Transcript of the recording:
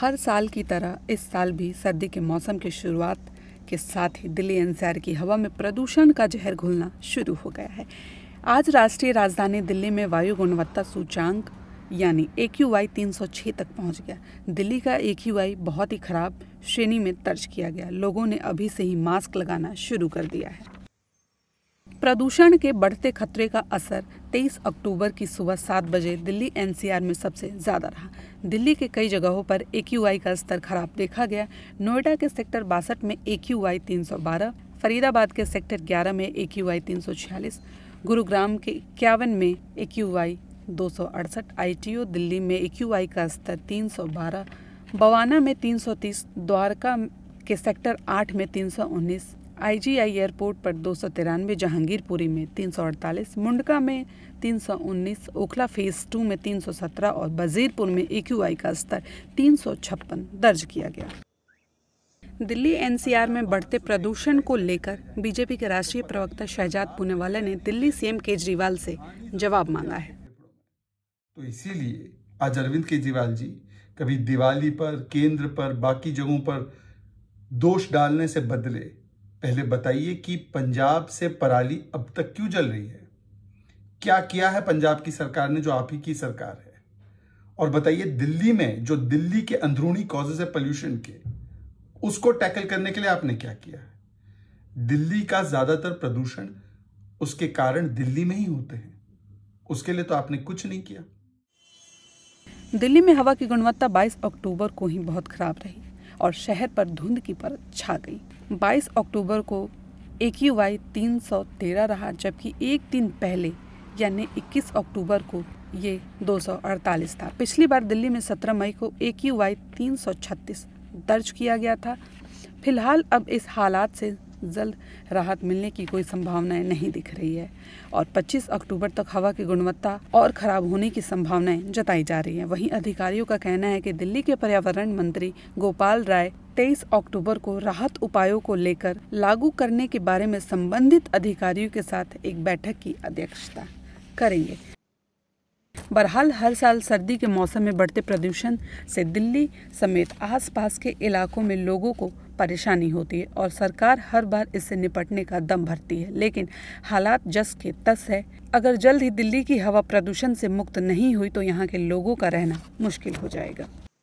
हर साल की तरह इस साल भी सर्दी के मौसम की शुरुआत के साथ ही दिल्ली एनसीआर की हवा में प्रदूषण का जहर घुलना शुरू हो गया है आज राष्ट्रीय राजधानी दिल्ली में वायु गुणवत्ता सूचांक यानी ए क्यू वाई तीन सौ छः तक पहुंच गया दिल्ली का ए क्यू वाई बहुत ही खराब श्रेणी में दर्ज किया गया लोगों ने अभी से ही मास्क लगाना शुरू कर दिया है प्रदूषण के बढ़ते खतरे का असर 23 अक्टूबर की सुबह सात बजे दिल्ली एनसीआर में सबसे ज़्यादा रहा दिल्ली के कई जगहों पर ए का स्तर खराब देखा गया नोएडा के सेक्टर बासठ में ए क्यू फरीदाबाद के सेक्टर 11 में ए क्यू आई गुरुग्राम के इक्यावन में ए क्यू आई दो दिल्ली में ए क्यू आई का स्तर 312, बवाना में 330, द्वारका के सेक्टर 8 में 319, आईजीआई एयरपोर्ट पर दो सौ तिरानवे जहांगीरपुरी में तीन सौ अड़तालीस मुंडका में तीन सौ उन्नीस ओखला फेज़ टू में तीन सौ सत्रह और बजीरपुर में ए का स्तर तीन सौ छप्पन दर्ज किया गया दिल्ली एनसीआर में बढ़ते प्रदूषण को लेकर बीजेपी के राष्ट्रीय प्रवक्ता शहजाद पुनेवाला ने दिल्ली सीएम केजरीवाल से जवाब मांगा है तो इसीलिए आज अरविंद केजरीवाल जी कभी दिवाली पर केंद्र पर बाकी जगहों पर दोष डालने से बदले पहले बताइए कि पंजाब से पराली अब तक क्यों जल रही है क्या किया है पंजाब की सरकार ने जो आप ही की सरकार है और बताइए दिल्ली में जो दिल्ली के अंदरूनी कॉजेज है पॉल्यूशन के उसको टैकल करने के लिए आपने क्या किया है दिल्ली का ज्यादातर प्रदूषण उसके कारण दिल्ली में ही होते हैं उसके लिए तो आपने कुछ नहीं किया दिल्ली में हवा की गुणवत्ता 22 अक्टूबर को ही बहुत खराब रही और शहर पर धुंध की परत छा गई 22 अक्टूबर को ए क्यू वाई तीन रहा जबकि एक दिन पहले यानी 21 अक्टूबर को ये 248 था पिछली बार दिल्ली में 17 मई को ए क्यू वाई तीन दर्ज किया गया था फिलहाल अब इस हालात से जल्द राहत मिलने की कोई संभावनाएं नहीं दिख रही है और 25 अक्टूबर तक हवा की गुणवत्ता और खराब होने की संभावनाएं जताई जा रही है वहीं अधिकारियों का कहना है कि दिल्ली के पर्यावरण मंत्री गोपाल राय 23 अक्टूबर को राहत उपायों को लेकर लागू करने के बारे में संबंधित अधिकारियों के साथ एक बैठक की अध्यक्षता करेंगे बहरहाल हर साल सर्दी के मौसम में बढ़ते प्रदूषण से दिल्ली समेत आसपास के इलाकों में लोगों को परेशानी होती है और सरकार हर बार इससे निपटने का दम भरती है लेकिन हालात जस के तस है अगर जल्द ही दिल्ली की हवा प्रदूषण से मुक्त नहीं हुई तो यहाँ के लोगों का रहना मुश्किल हो जाएगा